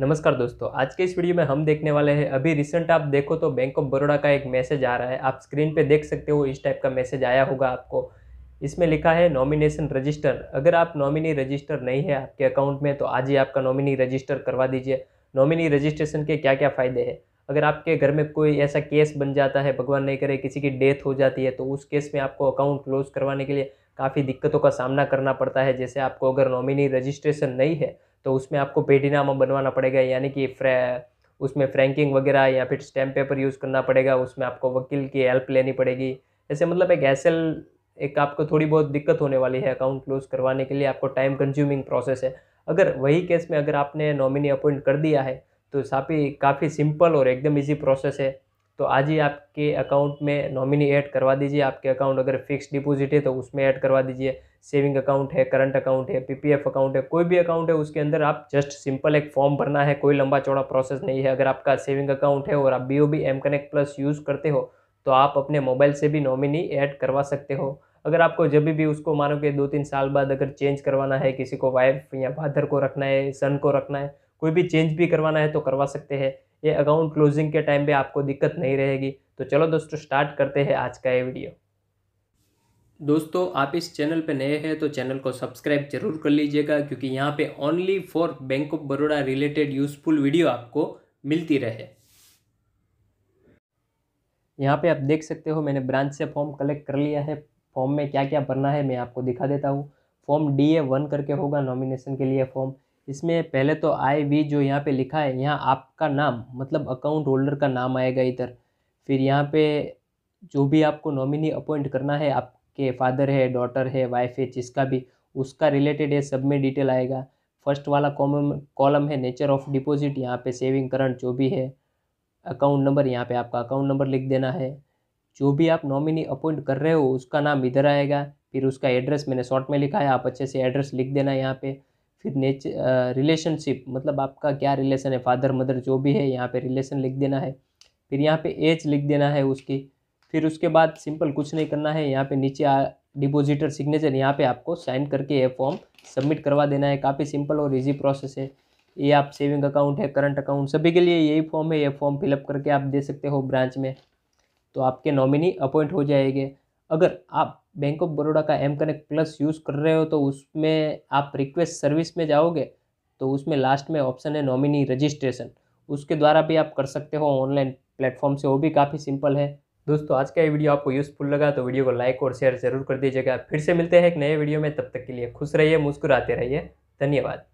नमस्कार दोस्तों आज के इस वीडियो में हम देखने वाले हैं अभी रिसेंट आप देखो तो बैंक ऑफ बड़ोड़ा का एक मैसेज आ रहा है आप स्क्रीन पे देख सकते हो इस टाइप का मैसेज आया होगा आपको इसमें लिखा है नॉमिनेशन रजिस्टर अगर आप नॉमिनी रजिस्टर नहीं है आपके अकाउंट में तो आज ही आपका नॉमिनी रजिस्टर करवा दीजिए नॉमिनी रजिस्ट्रेशन के क्या क्या फ़ायदे हैं अगर आपके घर में कोई ऐसा केस बन जाता है भगवान नहीं करे किसी की डेथ हो जाती है तो उस केस में आपको अकाउंट क्लोज करवाने के लिए काफ़ी दिक्कतों का सामना करना पड़ता है जैसे आपको अगर नॉमिनी रजिस्ट्रेशन नहीं है तो उसमें आपको पेटीनामा बनवाना पड़ेगा यानी कि फ्रे उसमें फ्रैंकिंग वगैरह या फिर स्टैम्प पेपर यूज़ करना पड़ेगा उसमें आपको वकील की हेल्प लेनी पड़ेगी ऐसे मतलब एक ऐसे एक आपको थोड़ी बहुत दिक्कत होने वाली है अकाउंट क्लोज करवाने के लिए आपको टाइम कंज्यूमिंग प्रोसेस है अगर वही केस में अगर आपने नॉमिनी अपॉइंट कर दिया है तो काफ़ी काफ़ी सिंपल और एकदम इजी प्रोसेस है तो आज ही आपके अकाउंट में नॉमिनी ऐड करवा दीजिए आपके अकाउंट अगर फिक्स डिपॉजिट है तो उसमें ऐड करवा दीजिए सेविंग अकाउंट है करंट अकाउंट है पीपीएफ अकाउंट है कोई भी अकाउंट है उसके अंदर आप जस्ट सिंपल एक फॉर्म भरना है कोई लंबा चौड़ा प्रोसेस नहीं है अगर आपका सेविंग अकाउंट है और आप B O B M Connect Plus use करते हो तो आप अपने मोबाइल से भी नॉमिनी ऐड करवा सकते हो अगर आपको जब भी उसको मानो कि दो तीन साल बाद अगर चेंज करवाना है किसी को वाइफ या फादर को रखना है सन को रखना है कोई भी चेंज भी करवाना है तो करवा सकते हैं ये अकाउंट क्लोजिंग के टाइम पे आपको दिक्कत नहीं रहेगी तो चलो दोस्तों स्टार्ट करते हैं आज का ये वीडियो दोस्तों आप इस चैनल पे नए हैं तो चैनल को सब्सक्राइब जरूर कर लीजिएगा क्योंकि यहाँ पे only for Bank of Baroda related useful video आपको मिलती रहे यहाँ पे आप देख सकते हो मैंने ब्रांच से फॉर्म कलेक्ट कर लिया है फॉर्म में क्या क्या भरना है मैं आपको दिखा देता हूँ फॉर्म डी ए वन करके होगा नॉमिनेशन के लिए फॉर्म इसमें पहले तो आई वी जो यहाँ पे लिखा है यहाँ आपका नाम मतलब अकाउंट होल्डर का नाम आएगा इधर फिर यहाँ पे जो भी आपको नॉमिनी अपॉइंट करना है आपके फादर है डॉटर है वाइफ है जिसका भी उसका रिलेटेड है सब में डिटेल आएगा फर्स्ट वाला कॉमन कॉलम है नेचर ऑफ डिपॉजिट यहाँ पे सेविंग करंट जो भी है अकाउंट नंबर यहाँ पे आपका अकाउंट नंबर लिख देना है जो भी आप नॉमिनी अपॉइंट कर रहे हो उसका नाम इधर आएगा फिर उसका एड्रेस मैंने शॉर्ट में लिखा है आप अच्छे से एड्रेस लिख देना यहाँ पर फिर नेच रिलेशनशिप मतलब आपका क्या रिलेशन है फादर मदर जो भी है यहाँ पे रिलेशन लिख देना है फिर यहाँ पे एज लिख देना है उसकी फिर उसके बाद सिंपल कुछ नहीं करना है यहाँ पे नीचे डिपोजिटर सिग्नेचर यहाँ पे आपको साइन करके ये फॉर्म सबमिट करवा देना है काफ़ी सिंपल और इजी प्रोसेस है ये आप सेविंग अकाउंट है करंट अकाउंट सभी के लिए यही फॉर्म है ये फॉर्म फिलअप करके आप दे सकते हो ब्रांच में तो आपके नॉमिनी अपॉइंट हो जाएंगे अगर आप बैंक ऑफ बड़ोडा का एम कनेक्ट प्लस यूज़ कर रहे हो तो उसमें आप रिक्वेस्ट सर्विस में जाओगे तो उसमें लास्ट में ऑप्शन है नॉमिनी रजिस्ट्रेशन उसके द्वारा भी आप कर सकते हो ऑनलाइन प्लेटफॉर्म से वो भी काफ़ी सिंपल है दोस्तों आज का ये वीडियो आपको यूज़फुल लगा तो वीडियो को लाइक और शेयर ज़रूर कर दीजिएगा फिर से मिलते हैं एक नए वीडियो में तब तक के लिए खुश रहिए मुस्कुराते रहिए धन्यवाद